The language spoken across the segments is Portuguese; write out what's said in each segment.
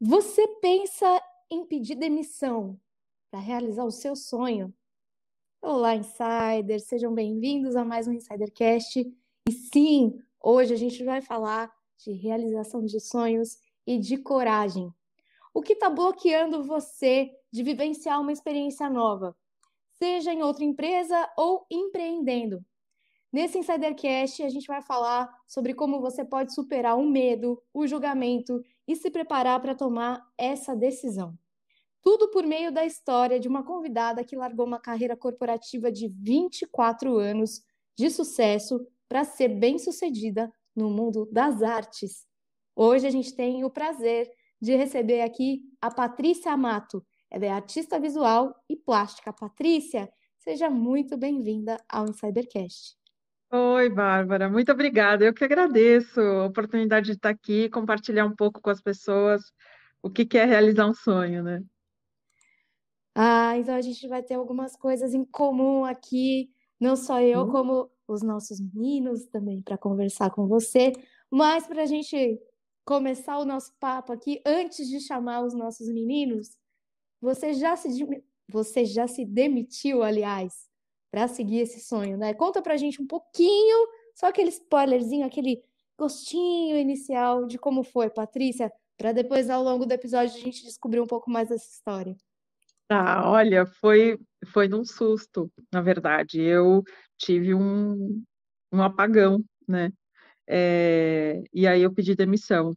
Você pensa em pedir demissão para realizar o seu sonho? Olá, insiders, sejam bem-vindos a mais um Insidercast. E sim, hoje a gente vai falar de realização de sonhos e de coragem. O que está bloqueando você de vivenciar uma experiência nova, seja em outra empresa ou empreendendo? Nesse Insidercast, a gente vai falar sobre como você pode superar o medo, o julgamento e se preparar para tomar essa decisão. Tudo por meio da história de uma convidada que largou uma carreira corporativa de 24 anos de sucesso para ser bem-sucedida no mundo das artes. Hoje a gente tem o prazer de receber aqui a Patrícia Amato. Ela é artista visual e plástica. Patrícia, seja muito bem-vinda ao Insidercast. Oi, Bárbara, muito obrigada. Eu que agradeço a oportunidade de estar aqui, compartilhar um pouco com as pessoas o que que é realizar um sonho, né? Ah, então a gente vai ter algumas coisas em comum aqui, não só eu, hum. como os nossos meninos também, para conversar com você. Mas para a gente começar o nosso papo aqui, antes de chamar os nossos meninos, você já se, você já se demitiu, aliás, para seguir esse sonho, né? Conta pra gente um pouquinho, só aquele spoilerzinho, aquele gostinho inicial de como foi, Patrícia, para depois ao longo do episódio a gente descobrir um pouco mais dessa história. Ah, olha, foi foi num susto, na verdade. Eu tive um, um apagão, né? É, e aí eu pedi demissão.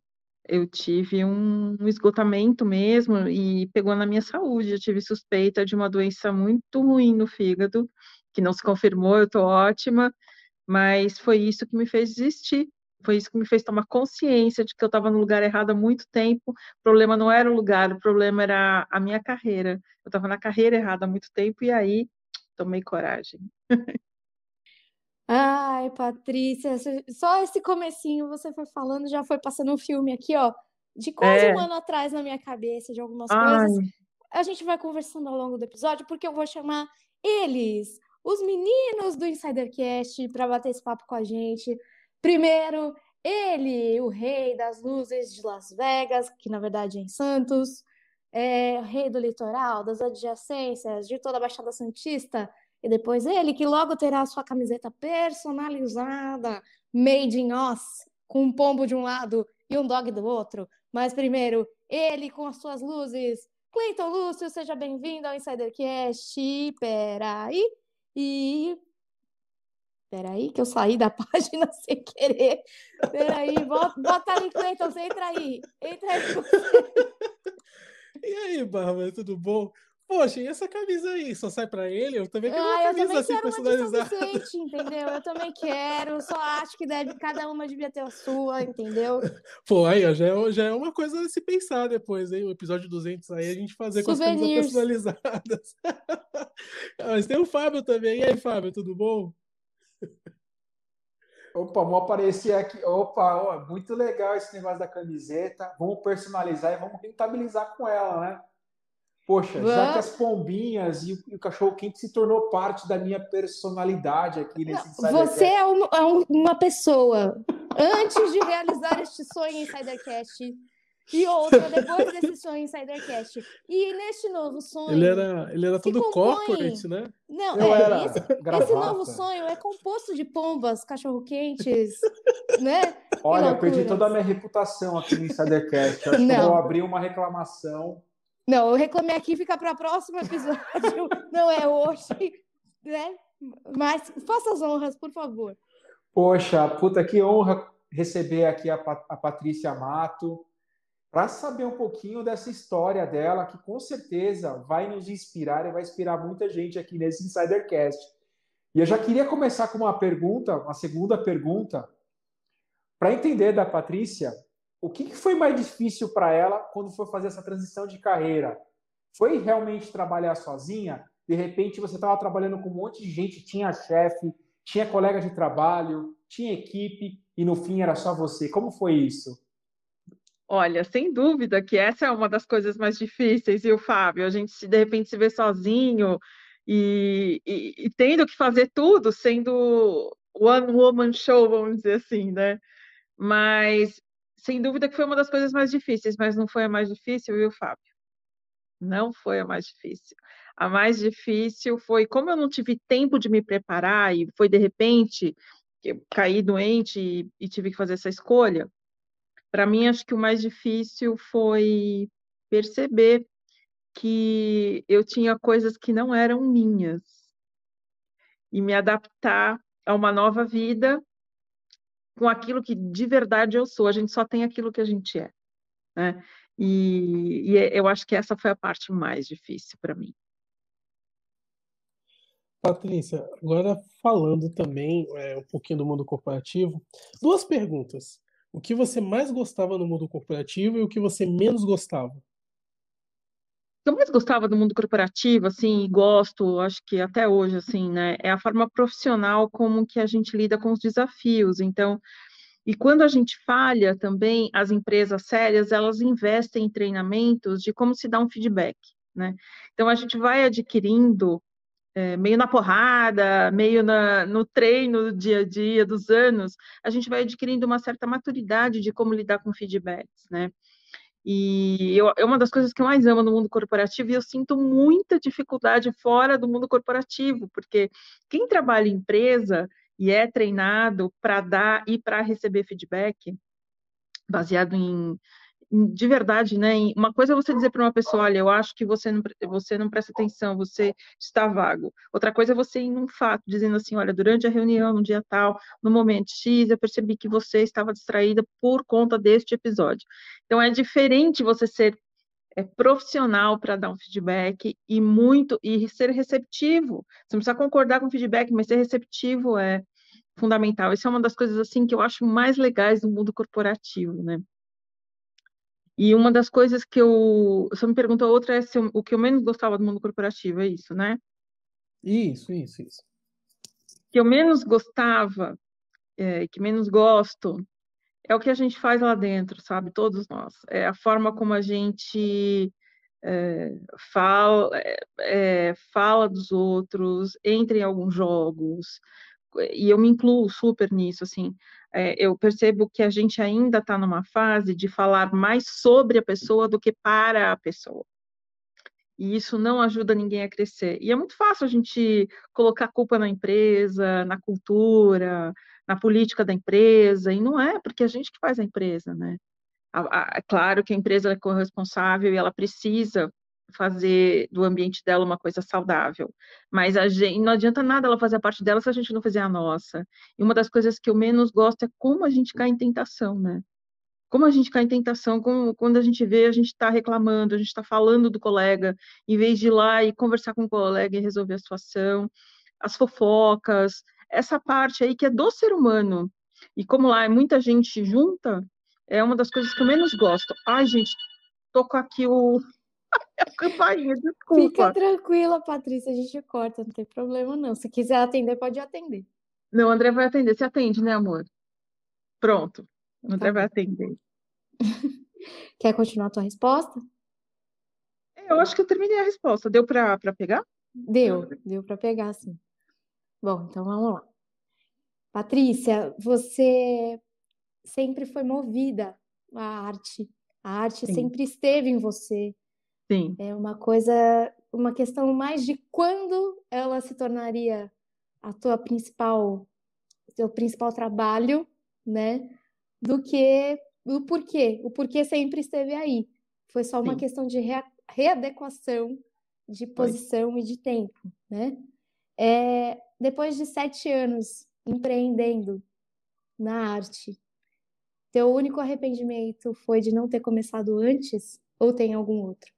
Eu tive um, um esgotamento mesmo e pegou na minha saúde. Eu tive suspeita de uma doença muito ruim no fígado que não se confirmou, eu estou ótima, mas foi isso que me fez desistir. Foi isso que me fez tomar consciência de que eu estava no lugar errado há muito tempo. O problema não era o lugar, o problema era a minha carreira. Eu estava na carreira errada há muito tempo e aí tomei coragem. Ai, Patrícia, só esse comecinho você foi falando, já foi passando um filme aqui, ó, de quase é. um ano atrás na minha cabeça, de algumas Ai. coisas. A gente vai conversando ao longo do episódio, porque eu vou chamar eles, os meninos do Insidercast para bater esse papo com a gente. Primeiro, ele, o rei das luzes de Las Vegas, que na verdade é em Santos, é, o rei do litoral, das adjacências, de toda a Baixada Santista, e depois ele, que logo terá a sua camiseta personalizada, made in Oz, com um pombo de um lado e um dog do outro. Mas primeiro, ele com as suas luzes. Cleiton Lúcio, seja bem-vindo ao Insidercast. Peraí. E. Peraí, que eu saí da página sem querer. Peraí, bota, bota ali, é, então Cleiton, entra aí. Entra aí. e aí, Bárbara, tudo bom? Poxa, e essa camisa aí? Só sai pra ele? Eu também quero ah, assim, uma camisa eu assim personalizada. Vicente, entendeu? Eu também quero, só acho que deve, cada uma devia ter a sua, entendeu? Pô, aí já, é, já é uma coisa a se pensar depois, hein? O episódio 200 aí a gente fazer Souvenirs. com as camisas personalizadas. Ah, mas tem o Fábio também. E aí, Fábio, tudo bom? Opa, vou aparecer aqui. Opa, ó, muito legal esse negócio da camiseta. Vamos personalizar e vamos rentabilizar com ela, né? Poxa, já que as pombinhas e o, cachorro quente se tornou parte da minha personalidade aqui nesse Não, Você é uma, é uma pessoa antes de realizar este sonho Insidercast e outra depois desse sonho Insidercast. E neste novo sonho. Ele era, ele era todo compõe... corporate, né? Não, Eu é, era esse, esse, novo sonho é composto de pombas, cachorro-quentes, né? Olha, perdi toda a minha reputação aqui no Insidercast. Acho Não. que vou abrir uma reclamação não, eu reclamei aqui, fica para o próximo episódio. Não é hoje, né? Mas faça as honras, por favor. Poxa, puta, que honra receber aqui a, a Patrícia Mato para saber um pouquinho dessa história dela, que com certeza vai nos inspirar e vai inspirar muita gente aqui nesse Insidercast. E eu já queria começar com uma pergunta, uma segunda pergunta, para entender da Patrícia o que, foi mais difícil para ela quando foi fazer essa transição de carreira? Foi realmente trabalhar sozinha? De repente você estava trabalhando com um monte de gente, tinha chefe, tinha colega de trabalho, tinha equipe e no fim era só você. Como foi isso? Olha, sem dúvida que essa é uma das coisas mais difíceis, viu, Fábio? A gente de repente se vê sozinho e, e, e tendo que fazer tudo, sendo one woman show, vamos dizer assim, né? Mas sem dúvida que foi uma das coisas mais difíceis, mas não foi a mais difícil, viu, Fábio? Não foi a mais difícil. A mais difícil foi, como eu não tive tempo de me preparar e foi de repente que eu caí doente e, e tive que fazer essa escolha, para mim acho que o mais difícil foi perceber que eu tinha coisas que não eram minhas e me adaptar a uma nova vida com aquilo que de verdade eu sou. A gente só tem aquilo que a gente é. Né? E, e é, eu acho que essa foi a parte mais difícil para mim. Patrícia, agora falando também é, um pouquinho do mundo corporativo, duas perguntas. O que você mais gostava no mundo corporativo e o que você menos gostava? que eu mais gostava do mundo corporativo, assim, e gosto, acho que até hoje, assim, né, é a forma profissional como que a gente lida com os desafios. Então, e quando a gente falha também, as empresas sérias, elas investem em treinamentos de como se dar um feedback, né? Então, a gente vai adquirindo é, meio na porrada, meio na, no treino do dia a dia dos anos, a gente vai adquirindo uma certa maturidade de como lidar com feedbacks, né? E eu, é uma das coisas que eu mais amo no mundo corporativo e eu sinto muita dificuldade fora do mundo corporativo, porque quem trabalha em empresa e é treinado para dar e para receber feedback, baseado em de verdade, né? Uma coisa é você dizer para uma pessoa, olha, eu acho que você não, você não presta atenção, você está vago. Outra coisa é você ir num fato, dizendo assim, olha, durante a reunião, no dia tal, no momento X, eu percebi que você estava distraída por conta deste episódio. Então é diferente você ser é, profissional para dar um feedback e muito e ser receptivo. Você não precisa concordar com o feedback, mas ser receptivo é fundamental. Isso é uma das coisas assim que eu acho mais legais do mundo corporativo, né? E uma das coisas que eu. Você me perguntou outra é eu, o que eu menos gostava do mundo corporativo, é isso, né? Isso, isso, isso. O que eu menos gostava, é, que menos gosto, é o que a gente faz lá dentro, sabe? Todos nós. É a forma como a gente é, fala, é, é, fala dos outros, entra em alguns jogos, e eu me incluo super nisso, assim, é, eu percebo que a gente ainda está numa fase de falar mais sobre a pessoa do que para a pessoa. E isso não ajuda ninguém a crescer. E é muito fácil a gente colocar culpa na empresa, na cultura, na política da empresa, e não é, porque a gente que faz a empresa, né? É claro que a empresa é corresponsável e ela precisa fazer do ambiente dela uma coisa saudável. Mas a gente, não adianta nada ela fazer a parte dela se a gente não fizer a nossa. E uma das coisas que eu menos gosto é como a gente cai em tentação, né? Como a gente cai em tentação, como, quando a gente vê, a gente está reclamando, a gente está falando do colega, em vez de ir lá e conversar com o colega e resolver a situação, as fofocas, essa parte aí que é do ser humano. E como lá é muita gente junta, é uma das coisas que eu menos gosto. Ai, gente, tô com aqui o Campainha, desculpa. Fica tranquila, Patrícia, a gente corta, não tem problema não. Se quiser atender, pode atender. Não, o André vai atender. Você atende, né, amor? Pronto. O André tá. vai atender. Quer continuar a tua resposta? É, eu acho que eu terminei a resposta. Deu para pegar? Deu, deu para pegar, sim. Bom, então vamos lá. Patrícia, você sempre foi movida à arte. A arte sim. sempre esteve em você. Sim. É uma coisa, uma questão mais de quando ela se tornaria a tua principal, teu principal trabalho, né? Do que o porquê. O porquê sempre esteve aí. Foi só uma Sim. questão de readequação de posição Foi. e de tempo, né? É, depois de sete anos empreendendo na arte, teu único arrependimento foi de não ter começado antes ou tem algum outro?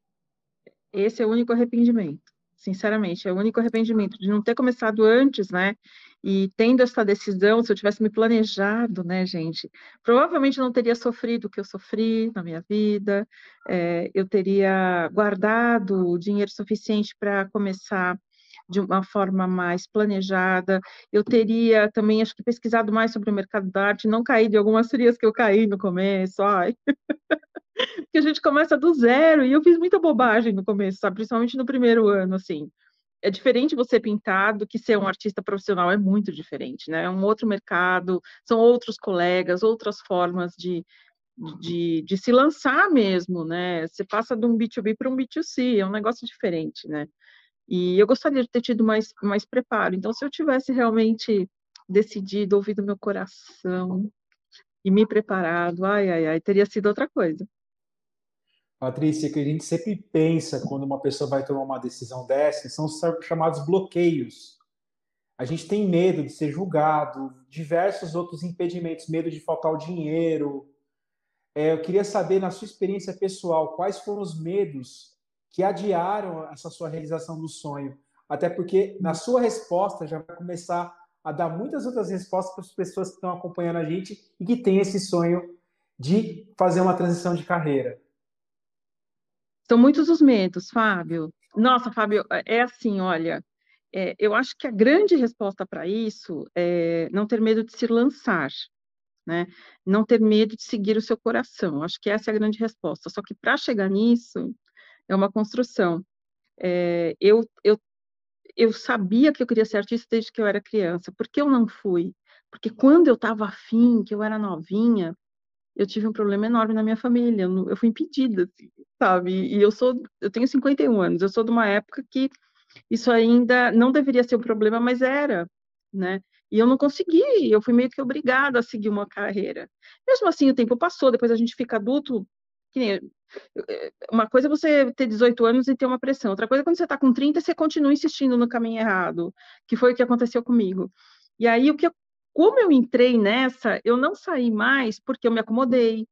Esse é o único arrependimento, sinceramente, é o único arrependimento de não ter começado antes, né? E tendo essa decisão, se eu tivesse me planejado, né, gente, provavelmente eu não teria sofrido o que eu sofri na minha vida, é, eu teria guardado o dinheiro suficiente para começar de uma forma mais planejada. Eu teria também, acho que, pesquisado mais sobre o mercado da arte, não cair de algumas frias que eu caí no começo, ai. Porque a gente começa do zero, e eu fiz muita bobagem no começo, sabe? Principalmente no primeiro ano, assim. É diferente você pintar do que ser um artista profissional, é muito diferente, né? É um outro mercado, são outros colegas, outras formas de, de, de, se lançar mesmo, né? Você passa de um B2B para um B2C, é um negócio diferente, né? E eu gostaria de ter tido mais, mais preparo. Então, se eu tivesse realmente decidido, ouvido meu coração e me preparado, ai, ai, ai, teria sido outra coisa. Patrícia, que a gente sempre pensa quando uma pessoa vai tomar uma decisão dessa, são chamados bloqueios. A gente tem medo de ser julgado, diversos outros impedimentos, medo de faltar o dinheiro. É, eu queria saber, na sua experiência pessoal, quais foram os medos que adiaram essa sua realização do sonho. Até porque na sua resposta já vai começar a dar muitas outras respostas para as pessoas que estão acompanhando a gente e que têm esse sonho de fazer uma transição de carreira. São muitos os medos, Fábio. Nossa, Fábio, é assim, olha, é, eu acho que a grande resposta para isso é não ter medo de se lançar, né? Não ter medo de seguir o seu coração. Acho que essa é a grande resposta. Só que para chegar nisso, é uma construção. É, eu, eu, eu sabia que eu queria ser artista desde que eu era criança. Por que eu não fui? Porque quando eu estava afim, que eu era novinha, eu tive um problema enorme na minha família. Eu, eu fui impedida, sabe? E eu sou, eu tenho 51 anos. Eu sou de uma época que isso ainda não deveria ser um problema, mas era, né? E eu não consegui, eu fui meio que obrigada a seguir uma carreira. Mesmo assim, o tempo passou, depois a gente fica adulto, eh, uma coisa é você ter 18 anos e ter uma pressão, outra coisa é quando você está com 30 você continua insistindo no caminho errado, que foi o que aconteceu comigo. E aí, o que eu, como eu entrei nessa, eu não saí mais porque eu me acomodei,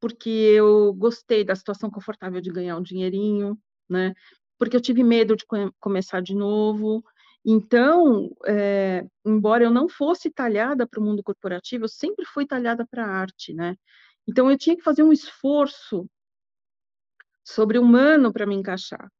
porque eu gostei da situação confortável de ganhar um dinheirinho, né? Porque eu tive medo de começar de novo. Então, é, embora eu não fosse talhada para o mundo corporativo, eu sempre fui talhada para a arte, né? Então, eu tinha que fazer um esforço sobre-humano para me encaixar,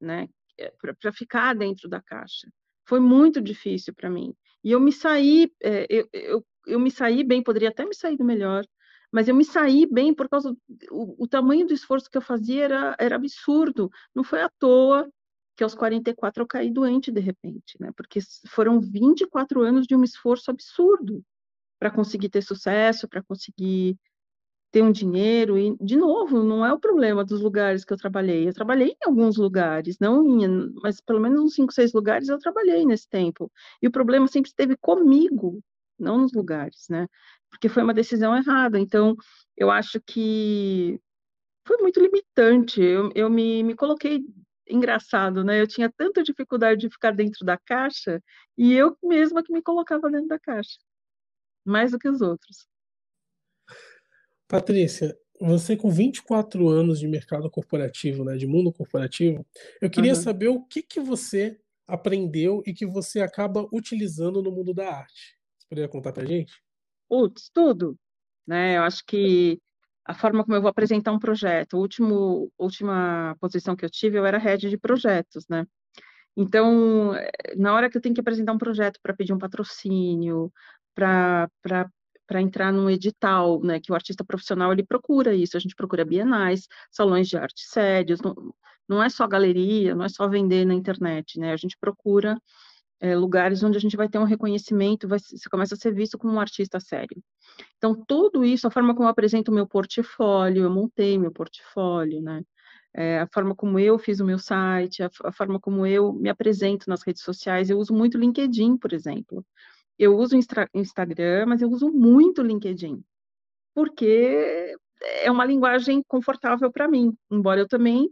né? É, para ficar dentro da caixa. Foi muito difícil para mim. E eu me saí, é, eu, eu, eu me saí bem, poderia até me sair do melhor, mas eu me saí bem por causa do o, tamanho do esforço que eu fazia era, era absurdo. Não foi à toa que aos 44 eu caí doente de repente, né? Porque foram 24 anos de um esforço absurdo para conseguir ter sucesso, para conseguir ter um dinheiro e de novo não é o problema dos lugares que eu trabalhei eu trabalhei em alguns lugares não em mas pelo menos uns cinco seis lugares eu trabalhei nesse tempo e o problema sempre esteve comigo não nos lugares né porque foi uma decisão errada então eu acho que foi muito limitante eu, eu me, me coloquei engraçado né eu tinha tanta dificuldade de ficar dentro da caixa e eu mesma que me colocava dentro da caixa mais do que os outros Patrícia, você com 24 anos de mercado corporativo, né, de mundo corporativo, eu queria uhum. saber o que, que você aprendeu e que você acaba utilizando no mundo da arte. Você poderia contar para a gente? Putz, tudo. Né? Eu acho que a forma como eu vou apresentar um projeto, a último, última posição que eu tive, eu era head de projetos, né? Então, eh, na hora que eu tenho que apresentar um projeto para pedir um patrocínio, para para entrar num edital, né, que o artista profissional ele procura isso, a gente procura bienais, salões de arte sérios, não, não é só galeria, não é só vender na internet, né, a gente procura é, lugares onde a gente vai ter um reconhecimento, vai, você começa a ser visto como um artista sério. Então, tudo isso, a forma como eu apresento o meu portfólio, eu montei meu portfólio, né? É, a forma como eu fiz o meu site, a, a, forma como eu me apresento nas redes sociais, eu uso muito LinkedIn, por exemplo. Eu uso o Instagram, mas eu uso muito o LinkedIn, porque é uma linguagem confortável para mim, embora eu também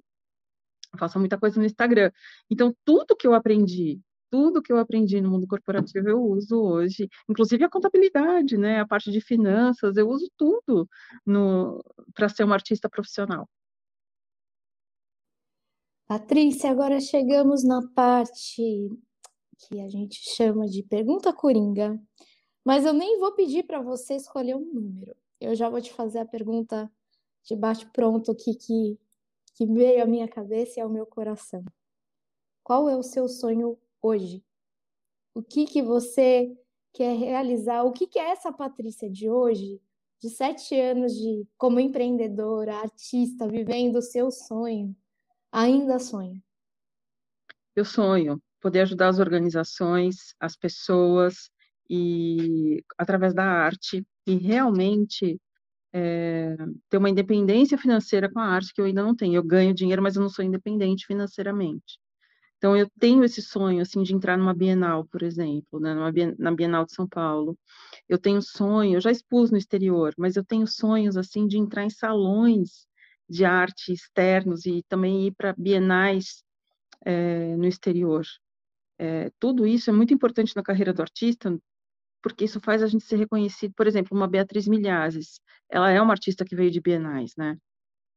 faça muita coisa no Instagram. Então, tudo que eu aprendi, tudo que eu aprendi no mundo corporativo eu uso hoje, inclusive a contabilidade, né, a parte de finanças, eu uso tudo para ser uma artista profissional. Patrícia, agora chegamos na parte que a gente chama de Pergunta Coringa, mas eu nem vou pedir para você escolher um número. Eu já vou te fazer a pergunta de bate-pronto aqui que, que veio à minha cabeça e ao meu coração. Qual é o seu sonho hoje? O que, que você quer realizar? O que, que é essa Patrícia de hoje, de sete anos de como empreendedora, artista, vivendo o seu sonho? Ainda sonha? Eu sonho poder ajudar as organizações, as pessoas e através da arte e realmente é, ter uma independência financeira com a arte que eu ainda não tenho. Eu ganho dinheiro, mas eu não sou independente financeiramente. Então eu tenho esse sonho assim de entrar numa Bienal, por exemplo, né, na Bienal de São Paulo. Eu tenho sonho, eu já expus no exterior, mas eu tenho sonhos assim de entrar em salões de arte externos e também ir para bienais é, no exterior. É, tudo isso é muito importante na carreira do artista, porque isso faz a gente ser reconhecido. Por exemplo, uma Beatriz Milhazes, ela é uma artista que veio de bienais, né?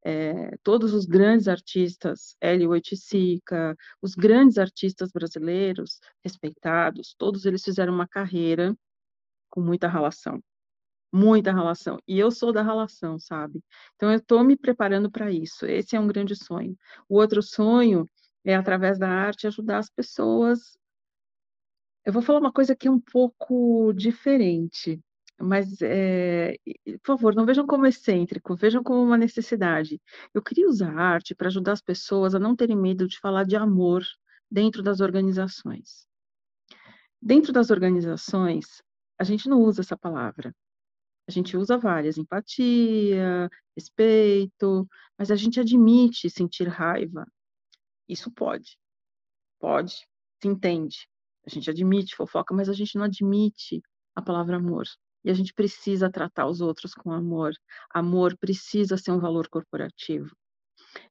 É, todos os grandes artistas, Hélio Oiticica, os grandes artistas brasileiros respeitados, todos eles fizeram uma carreira com muita relação, muita relação. E eu sou da relação, sabe? Então eu estou me preparando para isso. Esse é um grande sonho. O outro sonho é através da arte ajudar as pessoas. Eu vou falar uma coisa que é um pouco diferente, mas, é, por favor, não vejam como excêntrico, vejam como uma necessidade. Eu queria usar a arte para ajudar as pessoas a não terem medo de falar de amor dentro das organizações. Dentro das organizações, a gente não usa essa palavra. A gente usa várias, empatia, respeito, mas a gente admite sentir raiva, isso pode. Pode, se entende. A gente admite fofoca, mas a gente não admite a palavra amor. E a gente precisa tratar os outros com amor. Amor precisa ser um valor corporativo.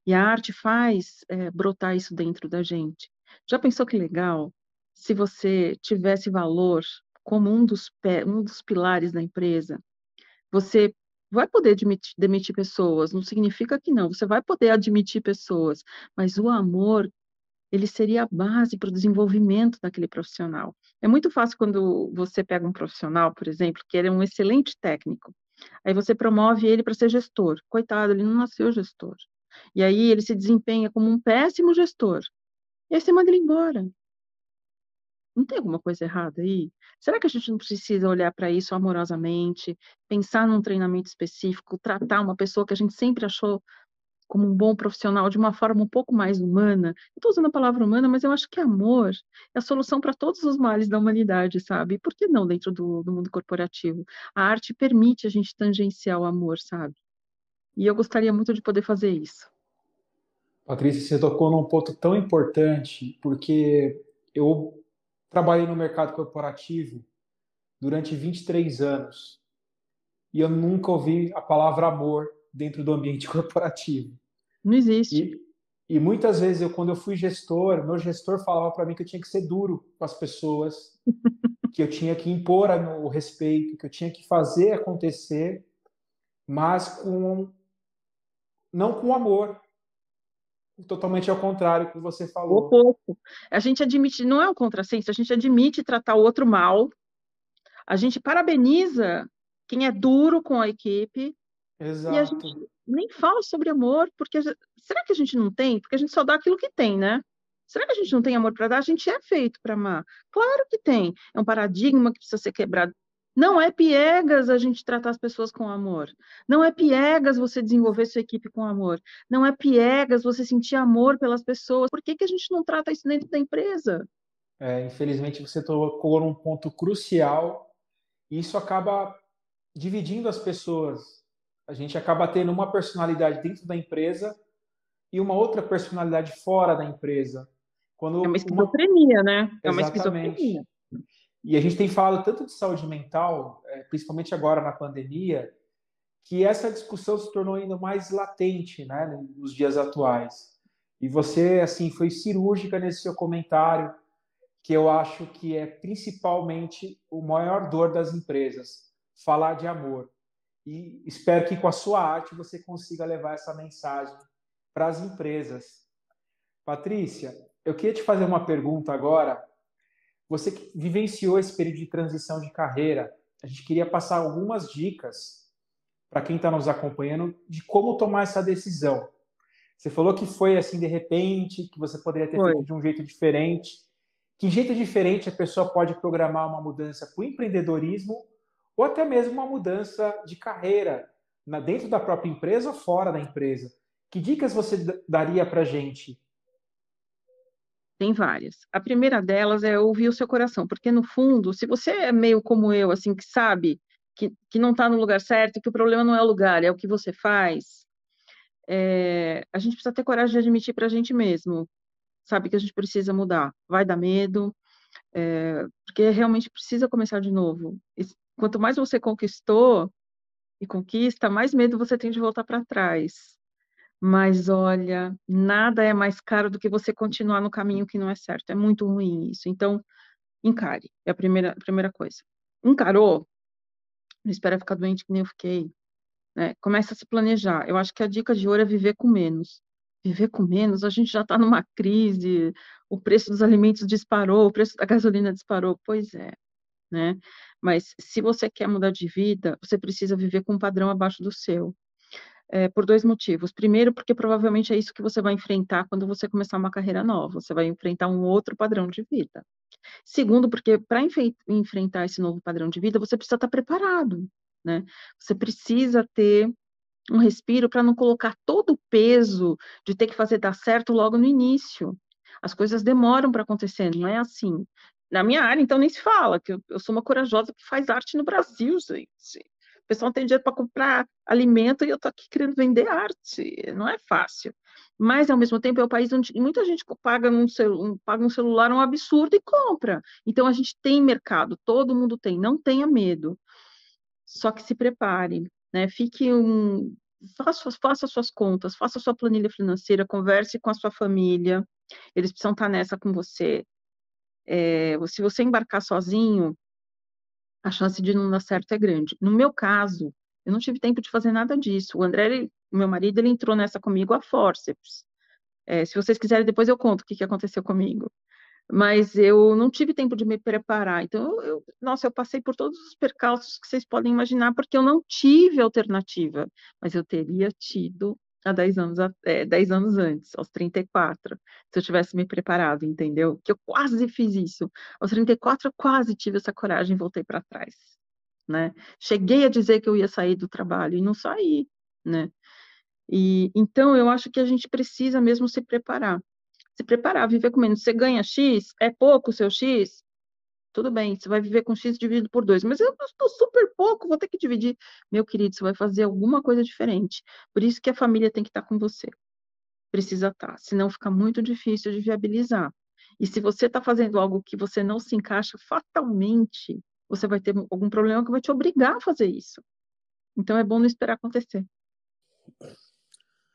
E a arte faz é, brotar isso dentro da gente. Já pensou que legal se você tivesse valor como um dos, um dos pilares da empresa? Você vai poder demitir pessoas, não significa que não, você vai poder admitir pessoas, mas o amor, ele seria a base para o desenvolvimento daquele profissional. É muito fácil quando você pega um profissional, por exemplo, que ele é um excelente técnico, aí você promove ele para ser gestor. Coitado, ele não nasceu gestor. E aí ele se desempenha como um péssimo gestor. E aí você manda ele embora. Não tem alguma coisa errada aí? Será que a gente não precisa olhar para isso amorosamente, pensar num treinamento específico, tratar uma pessoa que a gente sempre achou como um bom profissional de uma forma um pouco mais humana? Estou usando a palavra humana, mas eu acho que amor é a solução para todos os males da humanidade, sabe? E por que não dentro do, do mundo corporativo? A arte permite a gente tangenciar o amor, sabe? E eu gostaria muito de poder fazer isso. Patrícia, você tocou num ponto tão importante, porque eu Trabalhei no mercado corporativo durante 23 anos e eu nunca ouvi a palavra amor dentro do ambiente corporativo. Não existe. E, e muitas vezes, eu, quando eu fui gestor, meu gestor falava para mim que eu tinha que ser duro com as pessoas, que eu tinha que impor o respeito, que eu tinha que fazer acontecer, mas com não com amor, totalmente ao contrário que você falou. O pouco. A gente admite, não é um contrassenso, a gente admite tratar o outro mal, a gente parabeniza quem é duro com a equipe. Exato. E a gente nem fala sobre amor, porque será que a gente não tem? Porque a gente só dá aquilo que tem, né? Será que a gente não tem amor para dar? A gente é feito para amar. Claro que tem. É um paradigma que precisa ser quebrado. Não é piegas a gente tratar as pessoas com amor. Não é piegas você desenvolver sua equipe com amor. Não é piegas você sentir amor pelas pessoas. Por que, que a gente não trata isso dentro da empresa? É, infelizmente, você tocou num ponto crucial e isso acaba dividindo as pessoas. A gente acaba tendo uma personalidade dentro da empresa e uma outra personalidade fora da empresa. Quando é uma esquizofrenia, uma... né? É uma Exatamente. esquizofrenia. E a gente tem falado tanto de saúde mental, é, principalmente agora na pandemia, que essa discussão se tornou ainda mais latente né, nos dias atuais. E você, assim, foi cirúrgica nesse seu comentário, que eu acho que é principalmente o maior dor das empresas, falar de amor. E espero que com a sua arte você consiga levar essa mensagem para as empresas. Patrícia, eu queria te fazer uma pergunta agora você que vivenciou esse período de transição de carreira, a gente queria passar algumas dicas para quem está nos acompanhando de como tomar essa decisão. Você falou que foi assim de repente, que você poderia ter foi. feito de um jeito diferente. Que jeito diferente a pessoa pode programar uma mudança para o empreendedorismo ou até mesmo uma mudança de carreira dentro da própria empresa ou fora da empresa? Que dicas você daria para gente tem várias. A primeira delas é ouvir o seu coração, porque no fundo, se você é meio como eu, assim, que sabe que, que não está no lugar certo, que o problema não é o lugar, é o que você faz, é, a gente precisa ter coragem de admitir para a gente mesmo, sabe, que a gente precisa mudar. Vai dar medo, é, porque realmente precisa começar de novo. E quanto mais você conquistou e conquista, mais medo você tem de voltar para trás. Mas olha, nada é mais caro do que você continuar no caminho que não é certo. É muito ruim isso. Então, encare. É a primeira, a primeira coisa. Encarou? Não espera ficar doente que nem eu fiquei. Né? Começa a se planejar. Eu acho que a dica de ouro é viver com menos. Viver com menos, a gente já está numa crise, o preço dos alimentos disparou, o preço da gasolina disparou. Pois é, né? Mas se você quer mudar de vida, você precisa viver com um padrão abaixo do seu é, por dois motivos. Primeiro, porque provavelmente é isso que você vai enfrentar quando você começar uma carreira nova, você vai enfrentar um outro padrão de vida. Segundo, porque para enfrentar esse novo padrão de vida, você precisa estar tá preparado, né? Você precisa ter um respiro para não colocar todo o peso de ter que fazer dar certo logo no início. As coisas demoram para acontecer, não é assim. Na minha área, então, nem se fala, que eu, eu sou uma corajosa que faz arte no Brasil, gente pessoal não tem dinheiro para comprar alimento e eu estou aqui querendo vender arte. Não é fácil. Mas, ao mesmo tempo, é um país onde muita gente paga um, celu paga um celular um absurdo e compra. Então, a gente tem mercado, todo mundo tem. Não tenha medo. Só que se prepare. Né? Fique um, faça, faça suas contas, faça sua planilha financeira, converse com a sua família, eles precisam estar tá nessa com você. É, se você embarcar sozinho, a chance de não dar certo é grande. No meu caso, eu não tive tempo de fazer nada disso. O André, ele, meu marido, ele entrou nessa comigo a forceps. É, se vocês quiserem, depois eu conto o que, que aconteceu comigo. Mas eu não tive tempo de me preparar. Então, eu, nossa, eu passei por todos os percalços que vocês podem imaginar, porque eu não tive alternativa. Mas eu teria tido há 10 anos, é, 10 anos antes, aos 34, se eu tivesse me preparado, entendeu? Que eu quase fiz isso. Aos 34, eu quase tive essa coragem e voltei para trás, né? Cheguei a dizer que eu ia sair do trabalho e não saí, né? E, então, eu acho que a gente precisa mesmo se preparar. Se preparar, viver com menos. Você ganha X? É pouco o seu X? Tudo bem, você vai viver com X dividido por 2, mas eu estou super pouco, vou ter que dividir. Meu querido, você vai fazer alguma coisa diferente. Por isso que a família tem que estar com você. Precisa estar, senão fica muito difícil de viabilizar. E se você está fazendo algo que você não se encaixa fatalmente, você vai ter algum problema que vai te obrigar a fazer isso. Então é bom não esperar acontecer.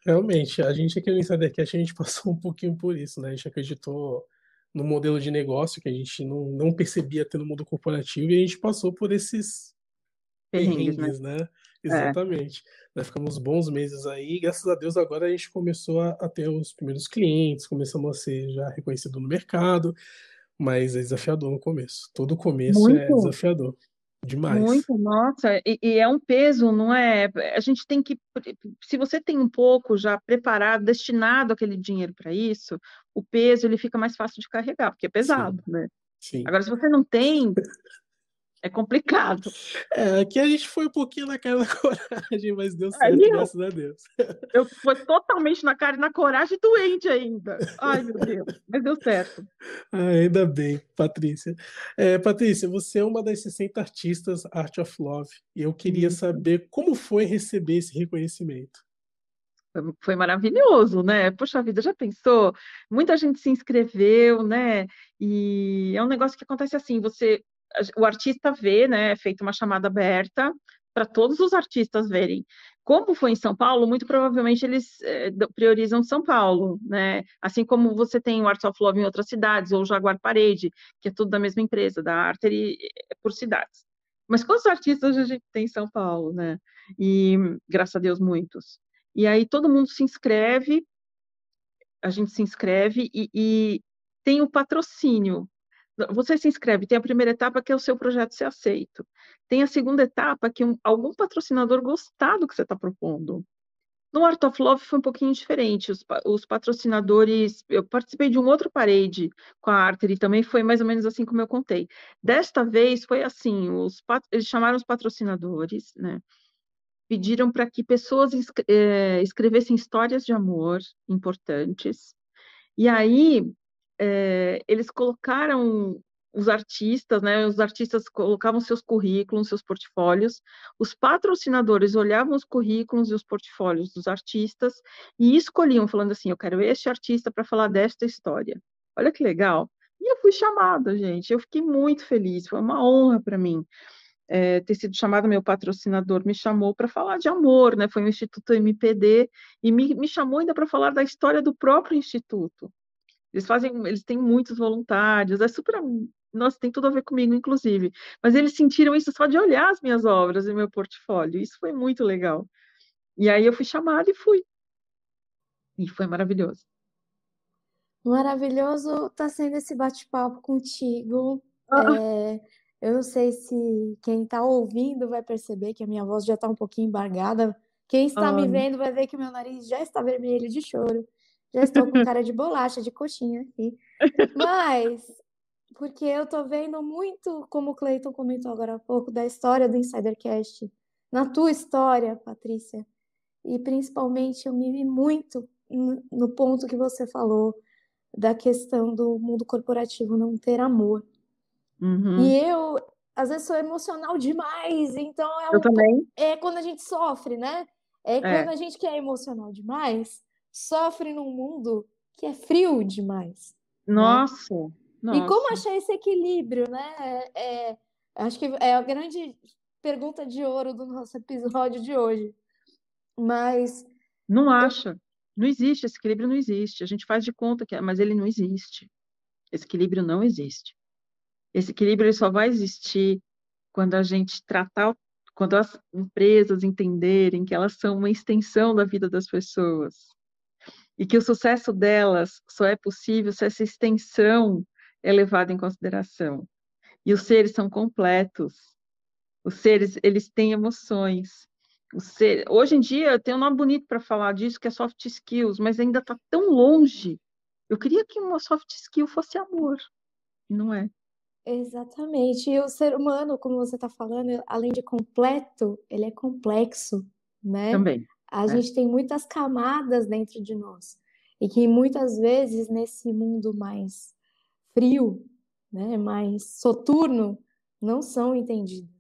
Realmente, a gente aqui no Insidercast, a gente passou um pouquinho por isso, né? A gente acreditou no modelo de negócio que a gente não, não percebia ter no mundo corporativo e a gente passou por esses perrengues, né? né? É. Exatamente. É. Nós ficamos bons meses aí, graças a Deus agora a gente começou a, a, ter os primeiros clientes, começamos a ser já reconhecido no mercado, mas é desafiador no começo. Todo começo é Muito. é desafiador. Demais. Muito, nossa, e, e, é um peso, não é? A gente tem que, se você tem um pouco já preparado, destinado aquele dinheiro para isso, o peso ele fica mais fácil de carregar, porque é pesado, Sim. né? Sim. Agora, se você não tem, é complicado. É, aqui a gente foi um pouquinho na cara e na coragem, mas deu certo, Aí, graças a Deus. Eu fui totalmente na cara e na coragem doente ainda. Ai, meu Deus, mas deu certo. Ah, ainda bem, Patrícia. É, Patrícia, você é uma das 60 artistas Art of Love, e eu queria Sim. saber como foi receber esse reconhecimento foi maravilhoso, né? Poxa vida, já pensou? Muita gente se inscreveu, né? E é um negócio que acontece assim, você o artista vê, né? É feita uma chamada aberta para todos os artistas verem. Como foi em São Paulo, muito provavelmente eles eh, priorizam São Paulo, né? Assim como você tem o Arts of Love em outras cidades, ou o Jaguar Parede, que é tudo da mesma empresa, da Artery eh, eh, por cidades. Mas quantos artistas a gente tem em São Paulo, né? E graças a Deus, muitos. E aí todo mundo se inscreve, a gente se inscreve e, e tem o patrocínio. Você se inscreve, tem a primeira etapa que é o seu projeto ser aceito. Tem a segunda etapa que um, algum patrocinador gostar do que você está propondo. No Art of Love foi um pouquinho diferente. Os, os, patrocinadores. Eu participei de um outro parede com a Artery também, foi mais ou menos assim como eu contei. Desta vez foi assim: os, eles chamaram os patrocinadores, né? pediram para que pessoas é, escrevessem histórias de amor importantes. E aí é, eles colocaram os artistas, né? Os artistas colocavam seus currículos, seus portfólios. Os patrocinadores olhavam os currículos e os portfólios dos artistas e escolhiam, falando assim: eu quero este artista para falar desta história. Olha que legal! E eu fui chamada, gente. Eu fiquei muito feliz. Foi uma honra para mim é, ter sido chamado, meu patrocinador me chamou para falar de amor, né? Foi o Instituto MPD e me, me chamou ainda para falar da história do próprio instituto. Eles fazem, eles têm muitos voluntários, é super, nossa, tem tudo a ver comigo, inclusive. Mas eles sentiram isso só de olhar as minhas obras e meu portfólio. Isso foi muito legal. E aí eu fui chamada e fui. E foi maravilhoso. Maravilhoso tá sendo esse bate-papo contigo. Ah. ah. É eu não sei se quem está ouvindo vai perceber que a minha voz já está um pouquinho embargada. Quem está me ah. vendo vai ver que meu nariz já está vermelho de choro. Já estou com cara de bolacha, de coxinha aqui. Mas, porque eu estou vendo muito, como o Cleiton comentou agora há pouco, da história do Insidercast. Na tua história, Patrícia. E principalmente eu me vi muito no ponto que você falou da questão do mundo corporativo não ter amor. Uhum. E eu, às vezes, sou emocional demais, então é um, também. É quando a gente sofre, né? É, é quando a gente que é emocional demais, sofre num mundo que é frio demais. Nossa! Né? nossa. E como achar esse equilíbrio, né? É, é, acho que é a grande pergunta de ouro do nosso episódio de hoje. Mas. Não acha. Não existe, esse equilíbrio não existe. A gente faz de conta que, é, mas ele não existe. Esse equilíbrio não existe. Esse equilíbrio ele só vai existir quando a gente tratar, quando as empresas entenderem que elas são uma extensão da vida das pessoas e que o sucesso delas só é possível se essa extensão é levada em consideração. E os seres são completos. Os seres, eles têm emoções. hoje em dia tem um nome bonito para falar disso, que é soft skills, mas ainda está tão longe. Eu queria que uma soft skill fosse amor, não é? Exatamente. E o ser humano, como você está falando, além de completo, ele é complexo, né? Também. A é. gente tem muitas camadas dentro de nós. E que muitas vezes, nesse mundo mais frio, né, mais soturno, não são entendidas.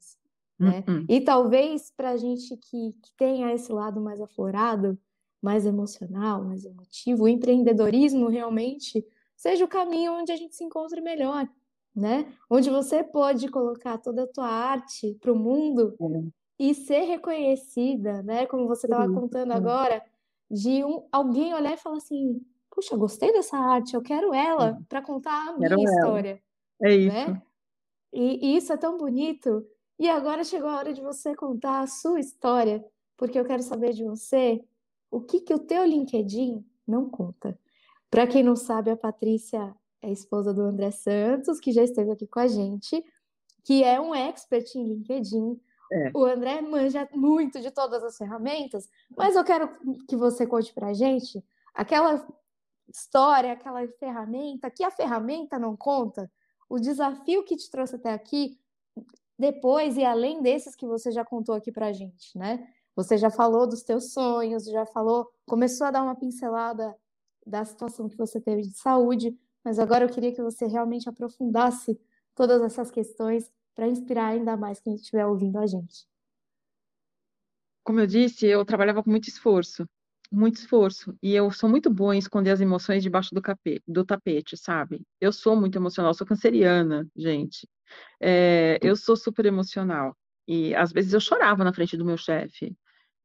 Né? Uhum. E talvez para a gente que, que tenha esse lado mais aflorado, mais emocional, mais emotivo, o empreendedorismo realmente seja o caminho onde a gente se encontre melhor né? Onde você pode colocar toda a tua arte para o mundo é. e ser reconhecida, né? Como você estava contando agora, de um, alguém olhar e falar assim: puxa, gostei dessa arte, eu quero ela para contar a minha quero história. Ela. É né? isso. Né? E, e isso é tão bonito. E agora chegou a hora de você contar a sua história, porque eu quero saber de você o que, que o teu LinkedIn não conta. Para quem não sabe, a Patrícia é esposa do André Santos, que já esteve aqui com a gente, que é um expert em LinkedIn. É. O André manja muito de todas as ferramentas, mas eu quero que você conte para a gente aquela história, aquela ferramenta, que a ferramenta não conta, o desafio que te trouxe até aqui, depois e além desses que você já contou aqui para a gente, né? Você já falou dos teus sonhos, já falou, começou a dar uma pincelada da situação que você teve de saúde, mas agora eu queria que você realmente aprofundasse todas essas questões para inspirar ainda mais quem estiver ouvindo a gente. Como eu disse, eu trabalhava com muito esforço, muito esforço, e eu sou muito boa em esconder as emoções debaixo do, do tapete, sabe? Eu sou muito emocional, sou canceriana, gente. É, eu sou super emocional e às vezes eu chorava na frente do meu chefe.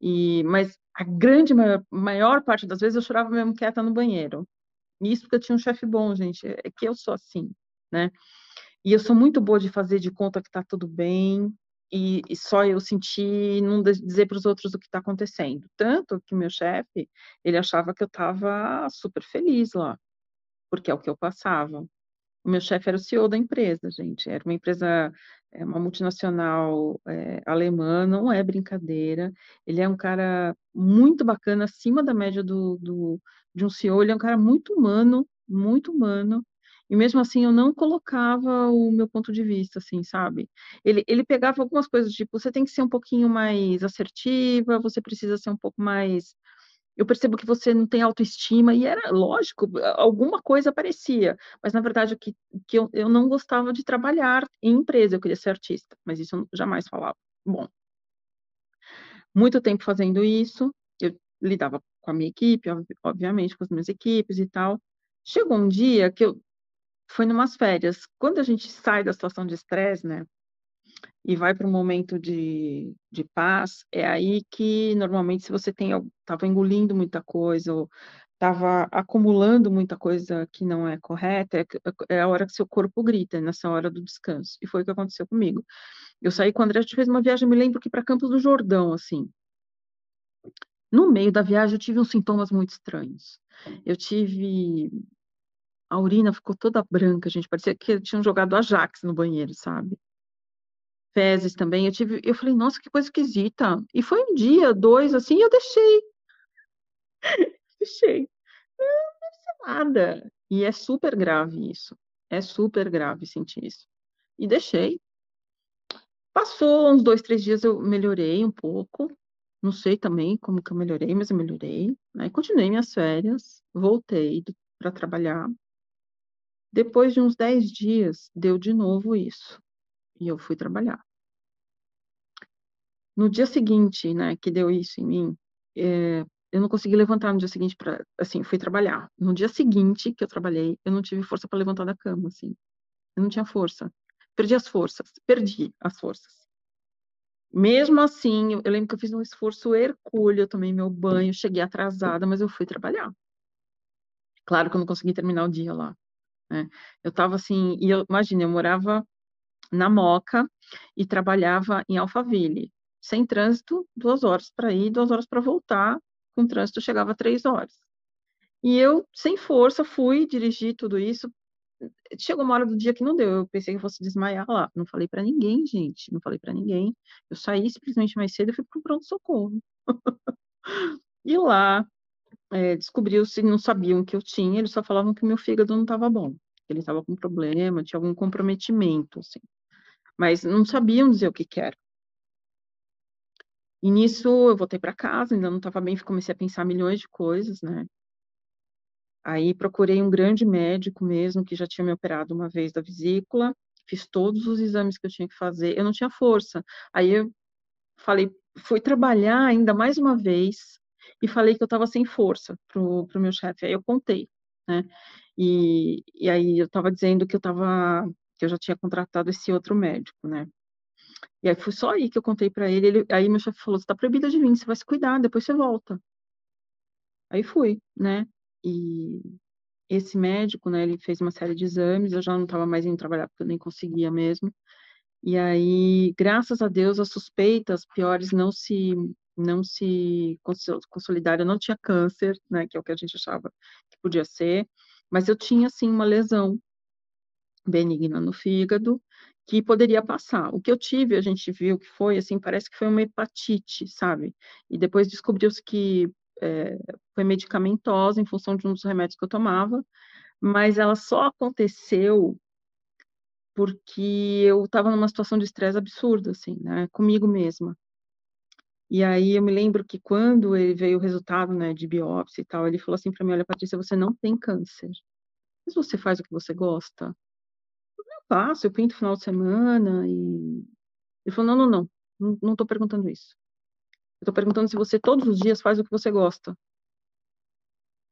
E mas a grande maior, maior parte das vezes eu chorava mesmo quieta no banheiro. Isso porque eu tinha um chefe bom, gente. É, é que eu sou assim, né? E eu sou muito boa de fazer de conta que tá tudo bem e, e só eu sentir não dizer para os outros o que está acontecendo. Tanto que meu chefe, ele achava que eu estava super feliz lá, porque é o que eu passava. O meu chefe era o CEO da empresa, gente. Era uma empresa, é uma multinacional é, alemã, não é brincadeira. Ele é um cara muito bacana, acima da média do, do, de um CEO, ele é um cara muito humano, muito humano, e mesmo assim eu não colocava o meu ponto de vista, assim, sabe? Ele, ele pegava algumas coisas, tipo, você tem que ser um pouquinho mais assertiva, você precisa ser um pouco mais. Eu percebo que você não tem autoestima, e era lógico, alguma coisa aparecia, mas na verdade o que, que eu, eu não gostava de trabalhar em empresa, eu queria ser artista, mas isso eu jamais falava. Bom, muito tempo fazendo isso, eu lidava com a minha equipe, obviamente, com as minhas equipes e tal. Chegou um dia que eu. Foi numas férias. Quando a gente sai da situação de estresse, né? E vai para um momento de, de paz, é aí que normalmente, se você tem. Estava engolindo muita coisa, ou estava acumulando muita coisa que não é correta, é, é, é a hora que seu corpo grita, é nessa hora do descanso. E foi o que aconteceu comigo. Eu saí com o André, a gente fez uma viagem, me lembro que para Campos do Jordão, assim. No meio da viagem, eu tive uns sintomas muito estranhos. Eu tive. A urina ficou toda branca, gente. Parecia que tinham jogado Ajax no banheiro, sabe? Fezes também. Eu tive. Eu falei, nossa, que coisa esquisita. E foi um dia, dois, assim, e eu deixei. deixei. Não, não deve ser nada. E é super grave isso. É super grave sentir isso. E deixei. Passou uns dois, três dias, eu melhorei um pouco. Não sei também como que eu melhorei, mas eu melhorei. Né? Continuei minhas férias, voltei para trabalhar. Depois de uns 10 dias, deu de novo isso. E eu fui trabalhar. No dia seguinte, né, que deu isso em mim, é, eu não consegui levantar no dia seguinte para assim fui trabalhar no dia seguinte que eu trabalhei eu não tive força para levantar da cama assim eu não tinha força perdi as forças perdi as forças mesmo assim, eu, lembro que eu fiz um esforço hercúleo, eu tomei meu banho, cheguei atrasada, mas eu fui trabalhar. Claro que eu não consegui terminar o dia lá. Né? Eu estava assim, e eu, imagina, eu morava na Moca e trabalhava em Alphaville. Sem trânsito, duas horas para ir, duas horas para voltar. Com trânsito, chegava três horas. E eu, sem força, fui dirigir tudo isso, Chegou uma hora do dia que não deu. Eu pensei que eu fosse desmaiar lá. Não falei para ninguém, gente. Não falei para ninguém. Eu saí simplesmente mais cedo e fui pro pronto-socorro. e lá é, descobriu-se, não sabiam que eu tinha, eles só falavam que meu fígado não estava bom. Que ele estava com problema, tinha algum comprometimento, assim. Mas não sabiam dizer o que, que era. E nisso eu voltei para casa, ainda não estava bem, comecei a pensar milhões de coisas, né? Aí procurei um grande médico mesmo, que já tinha me operado uma vez da vesícula, fiz todos os exames que eu tinha que fazer, eu não tinha força. Aí eu falei, fui trabalhar ainda mais uma vez e falei que eu estava sem força pro, meu chefe. Aí eu contei, né? E, e aí eu estava dizendo que eu tava que eu já tinha contratado esse outro médico, né? E aí foi só aí que eu contei para ele, ele, aí meu chefe falou: "Você tá proibida de vir, você vai se cuidar, depois você volta". Aí fui, né? E esse médico, né, ele fez uma série de exames, eu já não estava mais indo trabalhar porque eu nem conseguia mesmo. E aí, graças a Deus, as suspeitas piores não se não se consolidaram. Eu não tinha câncer, né, que é o que a gente achava que podia ser, mas eu tinha sim uma lesão benigna no fígado que poderia passar. O que eu tive, a gente viu que foi assim, parece que foi uma hepatite, sabe? E depois descobriu-se que é, foi medicamentosa em função de um dos remédios que eu tomava, mas ela só aconteceu porque eu estava numa situação de estresse absurda, assim, né, comigo mesma. E aí eu me lembro que quando ele veio o resultado, né, de biópsia e tal, ele falou assim para mim, olha, Patrícia, você não tem câncer, mas você faz o que você gosta? Eu faço, eu pinto final de semana e... Ele falou, não, não, não, não estou perguntando isso. Eu estou perguntando se você todos os dias faz o que você gosta.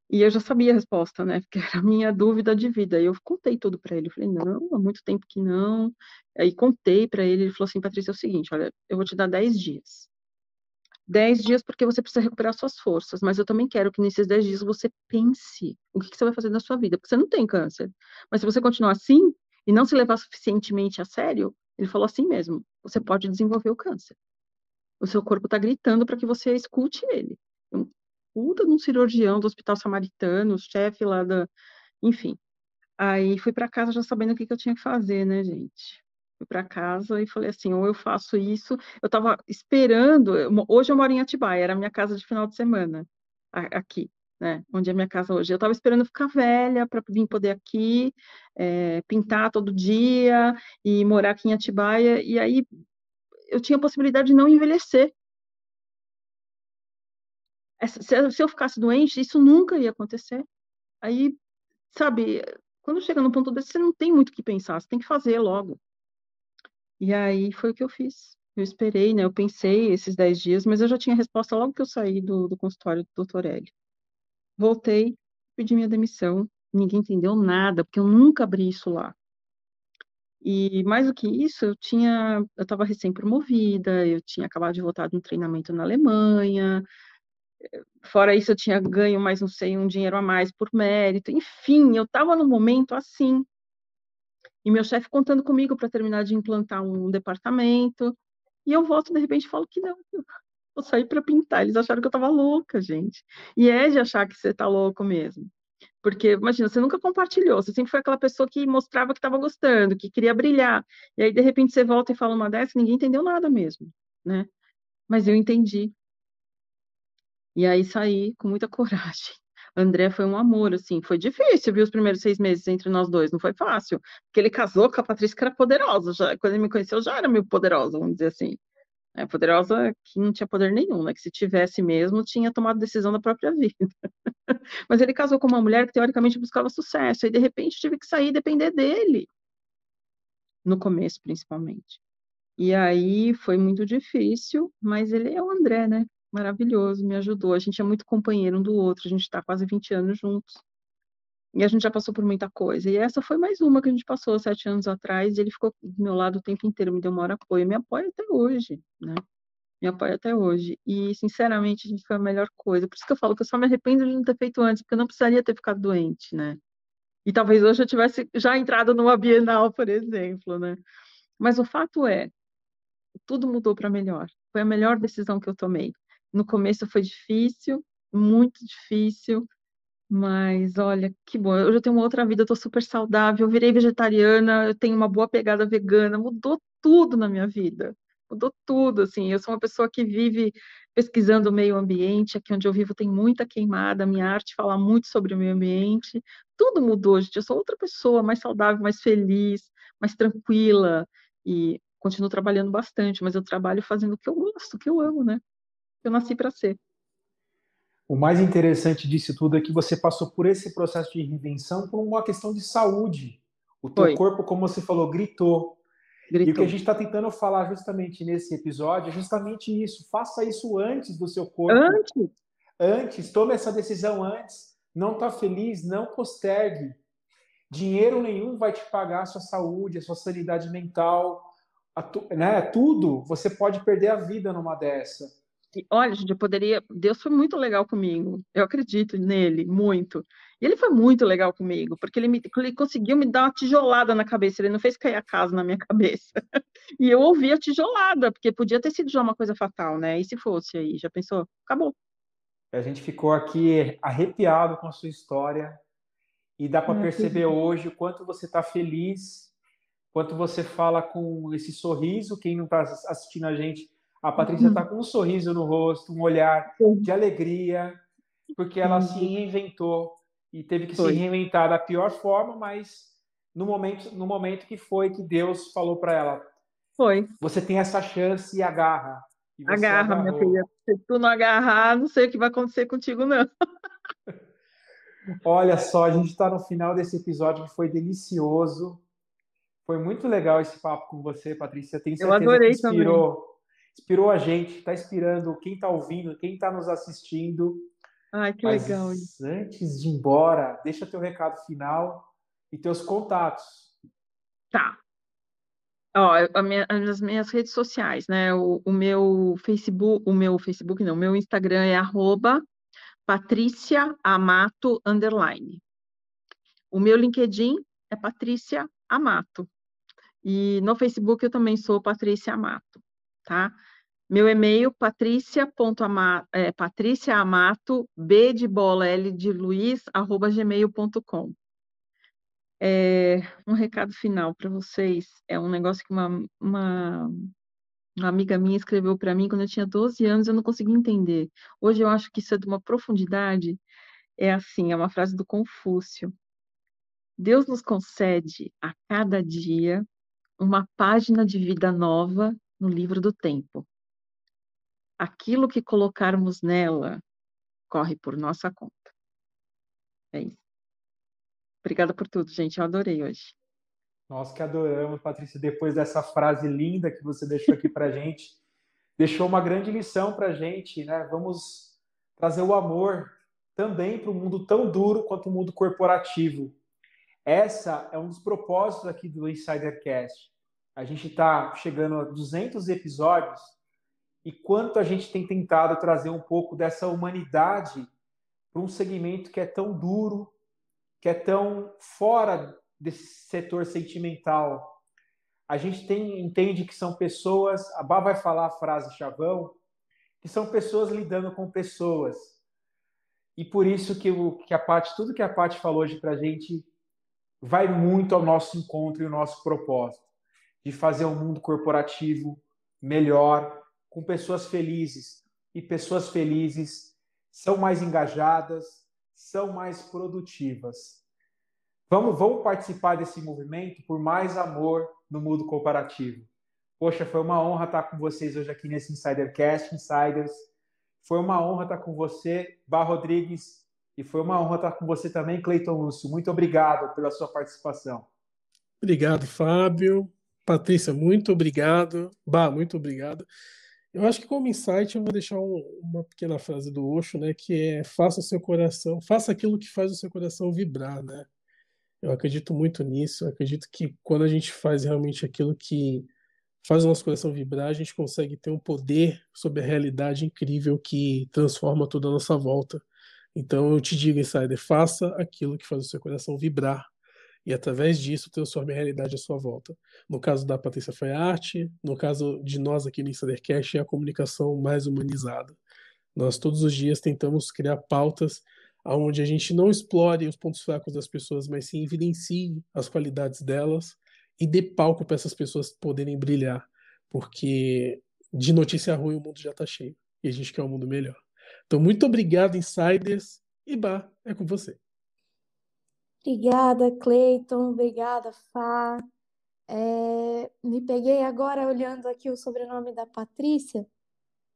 E eu já sabia a resposta, né? Porque era a minha dúvida de vida. E eu contei tudo para ele. Eu falei, não, há muito tempo que não. Aí contei para ele. Ele falou assim: Patrícia, é o seguinte, olha, eu vou te dar 10 dias. 10 dias porque você precisa recuperar suas forças. Mas eu também quero que nesses 10 dias você pense o que, que você vai fazer na sua vida. Porque você não tem câncer. Mas se você continuar assim e não se levar suficientemente a sério, ele falou assim mesmo: você pode desenvolver o câncer. O seu corpo está gritando para que você escute ele. É um puta de um cirurgião do Hospital Samaritano, chefe lá da. Enfim. Aí fui para casa já sabendo o que, que eu tinha que fazer, né, gente? Fui para casa e falei assim: ou eu faço isso. Eu estava esperando. Hoje eu moro em Atibaia, era a minha casa de final de semana, aqui. Né, onde é minha casa hoje. Eu estava esperando ficar velha para vir poder aqui, é, pintar todo dia e morar aqui em Atibaia. E aí eu tinha a possibilidade de não envelhecer. Essa, se eu ficasse doente, isso nunca ia acontecer. Aí, sabe, quando chega no ponto desse, você não tem muito o que pensar, você tem que fazer logo. E aí foi o que eu fiz. Eu esperei, né? Eu pensei esses 10 dias, mas eu já tinha resposta logo que eu saí do, do consultório do doutor Hélio. Voltei, pedi minha demissão, ninguém entendeu nada, porque eu nunca abri isso lá. E mais do que isso, eu tinha, eu estava recém-promovida, eu tinha acabado de voltar de um treinamento na Alemanha. Eh, fora isso, eu tinha ganho mais não sei um dinheiro a mais por mérito. Enfim, eu estava num momento assim. E meu chefe contando comigo para terminar de implantar um departamento. E eu volto de repente e falo que não, vou sair para pintar. Eles acharam que eu estava louca, gente. E é de achar que você está louco mesmo. Porque, imagina, você nunca compartilhou, você sempre foi aquela pessoa que mostrava que estava gostando, que queria brilhar. E aí, de repente, você volta e fala uma dessa, ninguém entendeu nada mesmo, né? Mas eu entendi. E aí saí com muita coragem. André foi um amor, assim, foi difícil, viu, os primeiros seis meses entre nós dois, não foi fácil, porque ele casou com a Patrícia, que era poderosa, já, quando ele me conheceu já era meio poderosa, vamos dizer assim, é poderosa que não tinha poder nenhum, né, que se tivesse mesmo, tinha tomado decisão da própria vida. Mas ele casou com uma mulher que teoricamente buscava sucesso, e de repente tive que sair e depender dele, no começo principalmente. E aí foi muito difícil, mas ele é o André, né? Maravilhoso, me ajudou. A gente é muito companheiro um do outro, a gente está quase 20 anos juntos. E a gente já passou por muita coisa. E essa foi mais uma que a gente passou sete anos atrás. E ele ficou do meu lado o tempo inteiro, me deu um maior apoio. Me apoia até hoje, né? Me apoia até hoje. E, sinceramente, a gente foi a melhor coisa. Por isso que eu falo que eu só me arrependo de não ter feito antes, porque eu não precisaria ter ficado doente, né? E talvez hoje eu tivesse já entrado numa Bienal, por exemplo, né? Mas o fato é, tudo mudou para melhor. Foi a melhor decisão que eu tomei. No começo foi difícil, muito difícil, mas olha, que bom. Eu já tenho uma outra vida, eu tô super saudável, eu virei vegetariana, eu tenho uma boa pegada vegana, mudou tudo na minha vida. Mudou tudo, assim. Eu sou uma pessoa que vive pesquisando o meio ambiente, aqui onde eu vivo tem muita queimada, minha arte fala muito sobre o meio ambiente. Tudo mudou, gente. Eu sou outra pessoa, mais saudável, mais feliz, mais tranquila e continuo trabalhando bastante, mas eu trabalho fazendo o que eu gosto, o que eu amo, né? Eu nasci para ser o mais interessante disso tudo é que você passou por esse processo de reinvenção por uma questão de saúde. O teu Foi. corpo, como você falou, gritou. gritou. E o que a gente está tentando falar justamente nesse episódio é justamente isso. Faça isso antes do seu corpo. Antes? Antes. Tome essa decisão antes. Não está feliz, não postergue. Dinheiro nenhum vai te pagar a sua saúde, a sua sanidade mental. A tu, né? Tudo. Você pode perder a vida numa dessa que, olha, gente, eu poderia. Deus foi muito legal comigo. Eu acredito nele, muito. E ele foi muito legal comigo, porque ele, me, ele conseguiu me dar uma tijolada na cabeça. Ele não fez cair a casa na minha cabeça. e eu ouvi a tijolada, porque podia ter sido já uma coisa fatal, né? E se fosse aí? Já pensou? Acabou. A gente ficou aqui arrepiado com a sua história. E dá para perceber hoje o quanto você está feliz, quanto você fala com esse sorriso. Quem não está assistindo a gente a Patrícia está uhum. com um sorriso no rosto, um olhar de alegria, porque ela se reinventou e teve que foi. se reinventar da pior forma, mas no momento, no momento que foi que Deus falou para ela. Foi. Você tem essa chance e agarra. E agarra, agarrou. minha filha. Se tu não agarrar, não sei o que vai acontecer contigo, não. Olha só, a gente está no final desse episódio que foi delicioso. Foi muito legal esse papo com você, Patrícia. Tenho certeza Eu adorei que inspirou. Também inspirou a gente, está inspirando quem está ouvindo, quem está nos assistindo. Ai, que Mas legal. Antes de ir embora, deixa teu recado final e teus contatos. Tá. Ó, minha, as minhas redes sociais, né? O, o, meu Facebook, o meu Facebook não, meu Instagram é arroba amato underline. O meu LinkedIn é Patrícia Amato. E no Facebook eu também sou Patrícia Amato, tá? Meu e-mail, patricia.amato, é, b de bola, l de luiz, arroba gmail.com. É, um recado final para vocês. É um negócio que uma, uma, uma amiga minha escreveu para mim quando eu tinha 12 anos, eu não conseguia entender. Hoje eu acho que isso é de uma profundidade. É assim, é uma frase do Confúcio. Deus nos concede a cada dia uma página de vida nova no livro do tempo aquilo que colocarmos nela corre por nossa conta. É isso. Obrigada por tudo, gente. Eu adorei hoje. Nós que adoramos, Patrícia, depois dessa frase linda que você deixou aqui para gente, deixou uma grande lição para gente, né? Vamos trazer o amor também para o mundo tão duro quanto o mundo corporativo. Essa é um dos propósitos aqui do Insidercast. A gente está chegando a 200 episódios e quanto a gente tem tentado trazer um pouco dessa humanidade para um segmento que é tão duro, que é tão fora desse setor sentimental. A gente tem, entende que são pessoas, a Bá vai falar a frase chavão, que são pessoas lidando com pessoas. E por isso que, o, que a parte, tudo que a parte falou hoje para a gente vai muito ao nosso encontro e ao nosso propósito de fazer um mundo corporativo melhor, com pessoas felizes. E pessoas felizes são mais engajadas, são mais produtivas. Vamos, vamos participar desse movimento por mais amor no mundo comparativo. Poxa, foi uma honra estar com vocês hoje aqui nesse Insidercast, Insiders. Foi uma honra estar com você, Bar Rodrigues, e foi uma honra estar com você também, Cleiton Lúcio. Muito obrigado pela sua participação. Obrigado, Fábio. Patrícia, muito obrigado. Bah, muito obrigado. Eu acho que como insight eu vou deixar um, uma pequena frase do Osho, né, que é faça o seu coração, faça aquilo que faz o seu coração vibrar, né? Eu acredito muito nisso, eu acredito que quando a gente faz realmente aquilo que faz o nosso coração vibrar, a gente consegue ter um poder sobre a realidade incrível que transforma tudo à nossa volta. Então eu te digo, insider, faça aquilo que faz o seu coração vibrar, e através disso transforme a realidade à sua volta. No caso da Patrícia foi a arte, no caso de nós aqui no Insidercast é a comunicação mais humanizada. Nós todos os dias tentamos criar pautas onde a gente não explore os pontos fracos das pessoas, mas sim evidencie as qualidades delas e dê palco para essas pessoas poderem brilhar, porque de notícia ruim o mundo já está cheio e a gente quer um mundo melhor. Então, muito obrigado, insiders, e bah, é com você. Obrigada, Cleiton. Obrigada, Fá. É, me peguei agora olhando aqui o sobrenome da Patrícia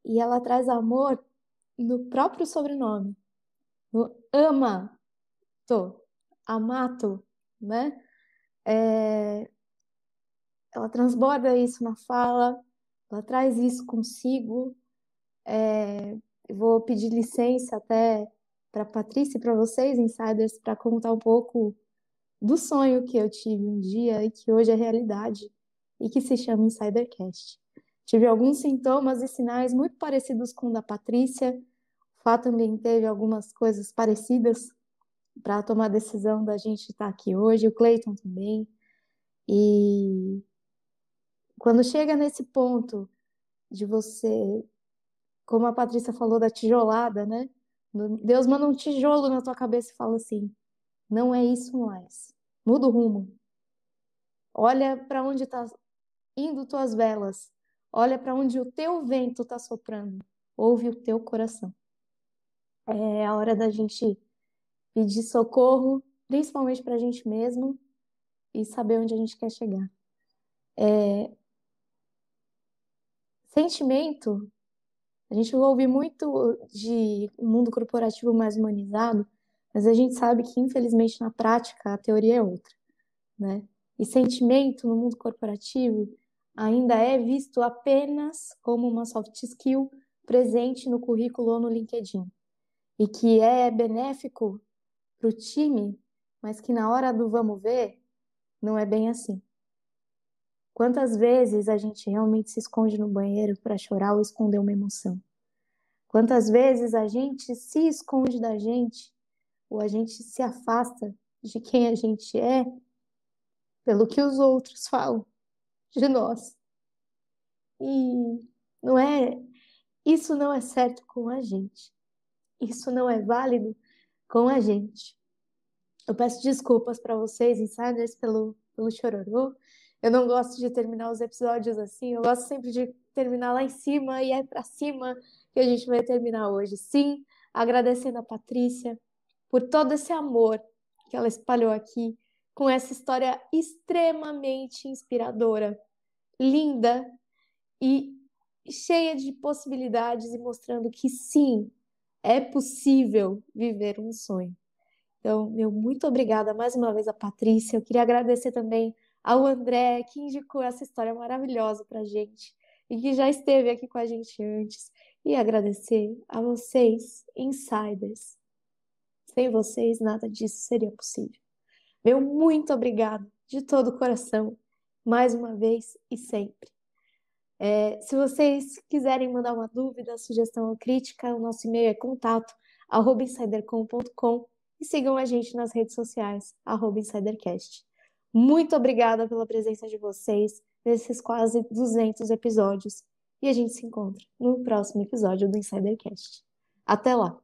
e ela traz amor no próprio sobrenome. No ama, amato, né? É, ela transborda isso na fala, ela traz isso consigo. É, vou pedir licença até para Patrícia e para vocês, insiders, para contar um pouco do sonho que eu tive um dia e que hoje é realidade e que se chama Insidercast. Tive alguns sintomas e sinais muito parecidos com o da Patrícia. O Fá também teve algumas coisas parecidas para tomar a decisão da gente estar tá aqui hoje, o Cleiton também. E quando chega nesse ponto de você, como a Patrícia falou da tijolada, né? Deus manda um tijolo na tua cabeça e fala assim: não é isso mais. Muda o rumo. Olha para onde está indo tuas velas. Olha para onde o teu vento está soprando. Ouve o teu coração. É a hora da gente pedir socorro, principalmente para a gente mesmo e saber onde a gente quer chegar. É... Sentimento a gente ouve muito de um mundo corporativo mais humanizado, mas a gente sabe que, infelizmente, na prática, a teoria é outra, né? E sentimento no mundo corporativo ainda é visto apenas como uma soft skill presente no currículo ou no LinkedIn, e que é benéfico para o time, mas que na hora do vamos ver, não é bem assim. Quantas vezes a gente realmente se esconde no banheiro para chorar ou esconder uma emoção? Quantas vezes a gente se esconde da gente ou a gente se afasta de quem a gente é pelo que os outros falam de nós? E não é isso não é certo com a gente. Isso não é válido com a gente. Eu peço desculpas para vocês, insiders, pelo pelo chororô eu não gosto de terminar os episódios assim, eu gosto sempre de terminar lá em cima e é para cima que a gente vai terminar hoje. Sim, agradecendo a Patrícia por todo esse amor que ela espalhou aqui com essa história extremamente inspiradora, linda e cheia de possibilidades e mostrando que sim, é possível viver um sonho. Então, meu muito obrigada mais uma vez a Patrícia. Eu queria agradecer também ao André, que indicou essa história maravilhosa para gente e que já esteve aqui com a gente antes. E agradecer a vocês, insiders. Sem vocês, nada disso seria possível. Meu muito obrigado de todo o coração, mais uma vez e sempre. É, se vocês quiserem mandar uma dúvida, sugestão ou crítica, o nosso e-mail é contato insidercom.com e sigam a gente nas redes sociais, insidercast. Muito obrigada pela presença de vocês nesses quase 200 episódios e a gente se encontra no próximo episódio do Insidercast. Até lá!